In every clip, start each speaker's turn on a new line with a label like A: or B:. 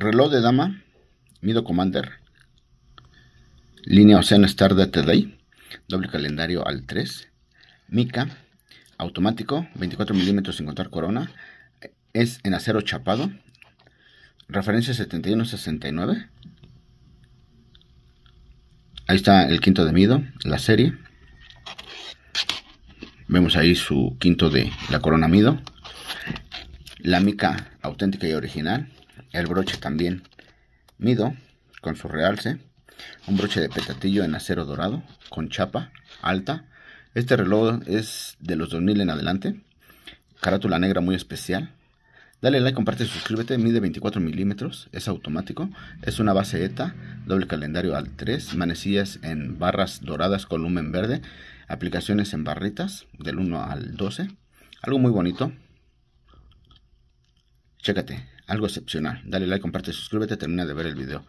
A: reloj de dama, Mido Commander, línea Ocean Star de Today, doble calendario al 3, mica, automático, 24 milímetros sin contar corona, es en acero chapado, referencia 7169. Ahí está el quinto de Mido, la serie. Vemos ahí su quinto de la corona Mido. La mica auténtica y original, el broche también mido con su realce, un broche de petatillo en acero dorado con chapa alta. Este reloj es de los 2000 en adelante, carátula negra muy especial. Dale like, comparte, suscríbete, mide 24 milímetros, es automático, es una base ETA, doble calendario al 3, manecillas en barras doradas con lumen verde, aplicaciones en barritas del 1 al 12, algo muy bonito. Chécate, algo excepcional. Dale like, comparte, suscríbete, termina de ver el video.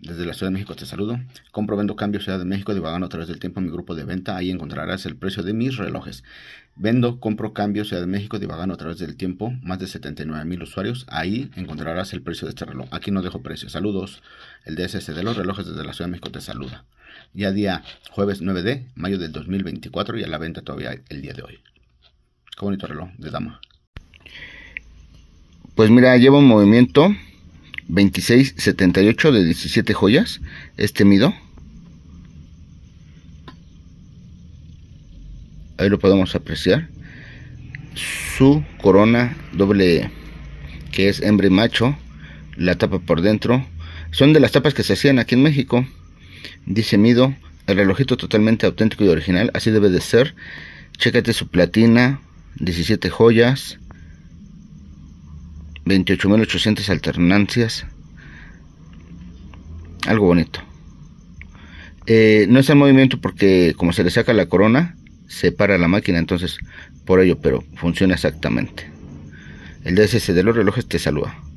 A: Desde la Ciudad de México te saludo. Compro Vendo Cambio Ciudad de México, divagando a través del tiempo en mi grupo de venta. Ahí encontrarás el precio de mis relojes. Vendo, compro cambio Ciudad de México, divagando a través del tiempo. Más de 79 mil usuarios. Ahí encontrarás el precio de este reloj. Aquí no dejo precio. Saludos. El DSS de los relojes desde la Ciudad de México te saluda. Ya día jueves 9 de mayo del 2024 y a la venta todavía el día de hoy. Qué bonito reloj de dama. Pues mira, lleva un movimiento 2678 de 17 joyas. Este mido. Ahí lo podemos apreciar. Su corona doble que es y macho. La tapa por dentro. Son de las tapas que se hacían aquí en México. Dice mido. El relojito totalmente auténtico y original. Así debe de ser. Chécate su platina. 17 joyas 28.800 alternancias. Algo bonito. Eh, no está en movimiento porque como se le saca la corona, se para la máquina, entonces por ello, pero funciona exactamente. El DSS de los relojes te saluda.